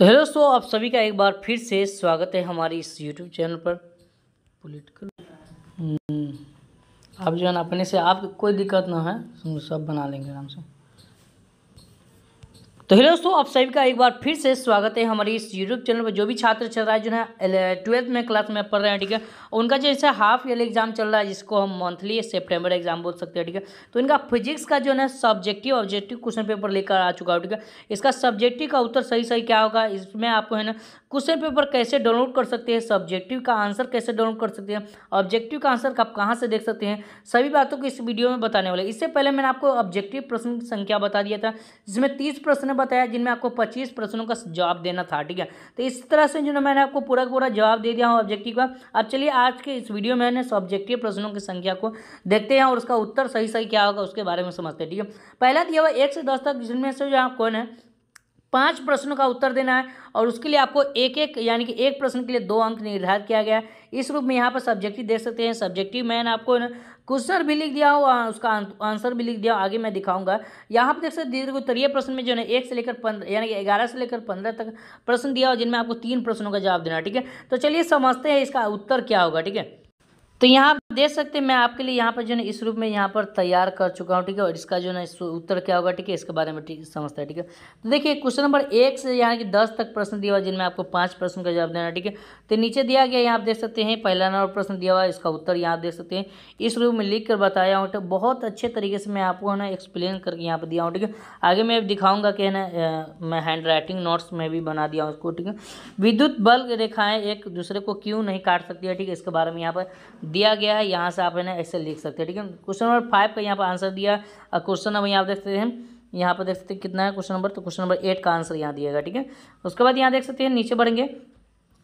तो हेलो दोस्तों आप सभी का एक बार फिर से स्वागत है हमारी इस यूट्यूब चैनल पर पोलिटिकल हम्म, आप जो है ना अपने से आप कोई दिक्कत ना है सब बना लेंगे आराम से तो हेलो दोस्तों आप सभी का एक बार फिर से स्वागत है हमारे इस यूट्यूब चैनल पर जो भी छात्र चल रहा है जो है ट्वेल्थ में क्लास में पढ़ रहे हैं ठीक है उनका जैसे हाफ ईयर एग्जाम चल रहा है जिसको हम मंथली सितंबर एग्जाम बोल सकते हैं ठीक है तो इनका फिजिक्स का जो है सब्जेक्टिव ऑब्जेक्टिव क्वेश्चन पेपर लेकर आ चुका है ठीक है इसका सब्जेक्टिव का उत्तर सही सही क्या होगा इसमें आपको है ना क्वेश्चन पेपर कैसे डाउनलोड कर सकते हैं सब्जेक्टिव का आंसर कैसे डाउनलोड कर सकते हैं ऑब्जेक्टिव का आंसर आप कहाँ से देख सकते हैं सभी बातों को इस वीडियो में बताने वाले इससे पहले मैंने आपको ऑब्जेक्टिव प्रश्न संख्या बता दिया था जिसमें तीस प्रश्न बताया जिनमें आपको पच्चीस प्रश्नों का जवाब देना था ठीक है तो इस तरह से जो मैंने आपको पूरा पूरा जवाब दे दिया हूँ ऑब्जेक्टिव का अब चलिए आज के इस वीडियो में मैंने सब्जेक्टिव प्रश्नों की संख्या को देखते हैं और उसका उत्तर सही सही क्या होगा उसके बारे में समझते हैं ठीक है पहला दिया हुआ एक से दस तक जिनमें से जो आप कौन है पांच प्रश्नों का उत्तर देना है और उसके लिए आपको एक एक यानी कि एक प्रश्न के लिए दो अंक निर्धारित किया गया है इस रूप में यहाँ पर सब्जेक्टिव देख सकते हैं सब्जेक्टिव मैन आपको क्वेश्चन भी लिख दिया हो उसका आंसर भी लिख दिया आगे मैं दिखाऊंगा यहाँ पर देख सकते दीर्घ उत्तरीय प्रश्न में जो है एक से लेकर पंद्रह यानी कि ग्यारह से लेकर पंद्रह तक प्रश्न दिया हो जिनमें आपको तीन प्रश्नों का जवाब देना ठीक है तो चलिए समझते हैं इसका उत्तर क्या होगा ठीक है तो यहाँ देख सकते हैं मैं आपके लिए यहाँ पर जो है इस रूप में यहाँ पर तैयार कर चुका हूँ ठीक है और इसका जो है उत्तर क्या होगा ठीक है इसके बारे में ठीक समझता है ठीक है तो देखिए क्वेश्चन नंबर एक से यहाँ की दस तक प्रश्न दिया हुआ जिनमें आपको पाँच प्रश्न का जवाब देना है ठीक है तो नीचे दिया गया यहाँ आप देख सकते हैं पहला नंबर प्रश्न दिया हुआ इसका उत्तर यहाँ देख सकते हैं इस रूप में लिख कर बताया हूँ तो बहुत अच्छे तरीके से मैं आपको है ना एक्सप्लेन करके यहाँ पर दिया हूँ ठीक है आगे मैं दिखाऊंगा कि है ना मैं हैंड राइटिंग नोट्स में भी बना दिया हूँ उसको ठीक है विद्युत बल्ब रेखाएँ एक दूसरे को क्यों नहीं काट सकती है ठीक है इसके बारे में यहाँ पर दिया गया है यहाँ से आप है ना ऐसे लिख सकते हैं ठीक है क्वेश्चन नंबर फाइव का यहाँ पर आंसर दिया और क्वेश्चन नंबर यहाँ पर देख सकते हैं यहाँ पर देख सकते हैं कितना है क्वेश्चन नंबर तो क्वेश्चन नंबर एट का आंसर यहाँ दिया गया ठीक है उसके बाद यहाँ देख सकते हैं नीचे बढ़ेंगे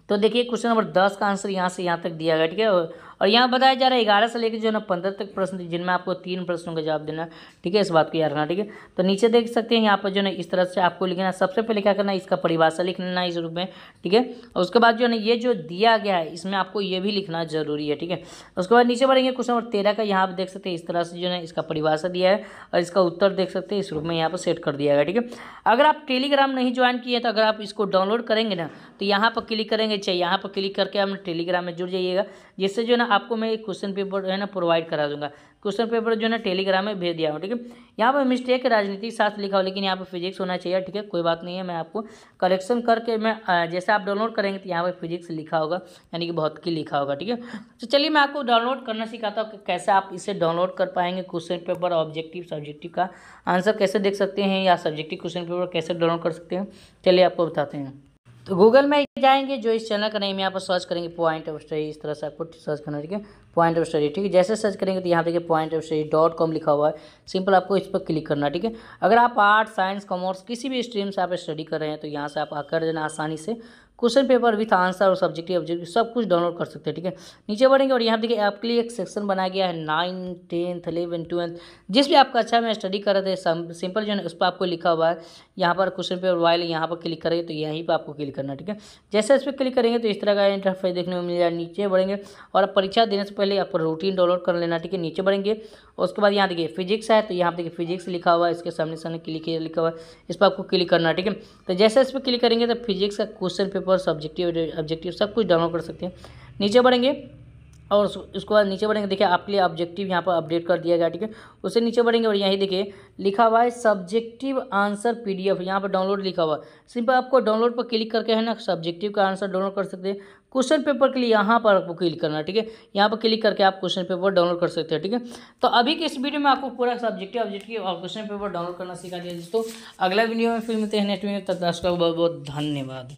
तो देखिए क्वेश्चन नंबर दस का आंसर यहाँ से यहाँ तक दिया गया ठीक है और यहाँ बताया जा रहा है ग्यारह से लेकर जो है ना पंद्रह तक प्रश्न थे जिनमें आपको तीन प्रश्नों का जवाब देना ठीक है इस बात को याद रखना ठीक है तो नीचे देख सकते हैं यहाँ पर जो है इस तरह से आपको लिखना सबसे पहले क्या करना है इसका परिभाषा लिखना इस रूप में ठीक है और उसके बाद जो है ना ये जो दिया गया है इसमें आपको ये भी लिखना जरूरी है ठीक है उसके बाद नीचे बढ़ेंगे क्वेश्चन नंबर तेरह का यहाँ पर देख सकते हैं इस तरह से जो है इसका परिभाषा दिया है और इसका उत्तर देख सकते हैं इस रूप में यहाँ पर सेट कर दिया गया ठीक है अगर आप टेलीग्राम नहीं ज्वाइन किए तो अगर आप इसको डाउनलोड करेंगे ना तो यहाँ पर क्लिक करेंगे चाहिए यहाँ पर क्लिक करके हम टेलीग्राम में जुड़ जाइएगा जिससे जो है ना आपको मैं एक क्वेश्चन पेपर जो है ना प्रोवाइड करा दूंगा क्वेश्चन पेपर जो है ना टेलीग्राम में भेज दिया हूँ ठीक है यहाँ पर मिस्टेक राजनीतिक शास्त्र लिखा हो लेकिन यहाँ पर फिजिक्स होना चाहिए ठीक है कोई बात नहीं है मैं आपको कलेक्शन करके मैं जैसे आप डाउनलोड करेंगे तो यहाँ पर फिजिक्स लिखा होगा यानी कि बहुत की लिखा होगा ठीक है तो चलिए मैं आपको डाउनलोड करना सिखाता हूँ कि कैसे आप इसे डाउनलोड कर पाएंगे क्वेश्चन पेपर ऑब्जेक्टिव सब्जेक्टिव का आंसर कैसे देख सकते हैं या सब्जेक्टिव क्वेश्चन पेपर कैसे डाउनलोड कर सकते हैं चलिए आपको बताते हैं तो गूगल में जाएंगे जो इस चैनल का नेम यहाँ पर सर्च करेंगे पॉइंट ऑफ स्टडी इस तरह से आपको सर्च करना ठीक है पॉइंट ऑफ स्टडी ठीक है जैसे सर्च करेंगे तो यहाँ देखिए point of study dot com लिखा हुआ है सिंपल आपको इस पर क्लिक करना ठीक है अगर आप आर्ट साइंस कॉमर्स किसी भी स्ट्रीम से आप स्टडी कर रहे हैं तो यहाँ से आप कर देना आसानी से क्वेश्चन पेपर विथ आंसर और सब्जेक्टिव ऑब्जेक्टिव सब कुछ डाउनलोड कर सकते हैं ठीक है नीचे बढ़ेंगे और यहाँ देखिए आपके लिए एक सेक्शन बनाया गया है नाइन टेंथ अलेवन ट्वेल्थ जिस भी आपका अच्छा मैं स्टडी कर रहे थे सिंपल जो है उस पर आपको लिखा हुआ है यहाँ पर क्वेश्चन पेपर वाइल यहाँ पर क्लिक करेंगे तो यहीं पर आपको क्लिक करना ठीक है जैसे इस पर क्लिक करेंगे तो इस तरह का इंटरफेस देखने को मिल जाएगा नीचे बढ़ेंगे और आप परीक्षा देने से पहले आपको रूटीन डाउनलोड कर लेना ठीक है नीचे बढ़ेंगे और उसके बाद यहाँ देखिए फिजिक्स है तो यहाँ पर देखिए फिजिक्स लिखा हुआ है इसके सामने सामने क्लिक लिखा हुआ है इस पर आपको क्लिक करना ठीक है तो जैसे इस पर क्लिक करेंगे तो फिजिक्स का question paper paper objective objective सब कुछ डाउनलोड कर सकते हैं नीचे बढ़ेंगे और उसके बाद नीचे बढ़ेंगे देखिए आपके लिए ऑब्जेक्टिव यहाँ पर अपडेट कर दिया गया ठीक है उससे नीचे बढ़ेंगे और यहीं देखिए लिखा हुआ है सब्जेक्टिव आंसर पीडीएफ यहाँ पर डाउनलोड लिखा हुआ है सिंपल आपको डाउनलोड पर क्लिक करके है ना सब्जेक्टिव का आंसर डाउनलोड कर सकते हैं क्वेश्चन पेपर के लिए यहाँ पर आपको क्लिक करना ठीक है यहाँ पर क्लिक करके आप क्वेश्चन पेपर डाउनलोड कर सकते हैं ठीक है तो अभी के इस वीडियो में आपको पूरा सब्जेक्टिव ऑब्जेक्टिव और क्वेश्चन पेपर डाउनलोड करना सिखा दिया दोस्तों अगला वीडियो में फिर मिलते हैं नेक्स्ट वीडियो तब तक बहुत बहुत धन्यवाद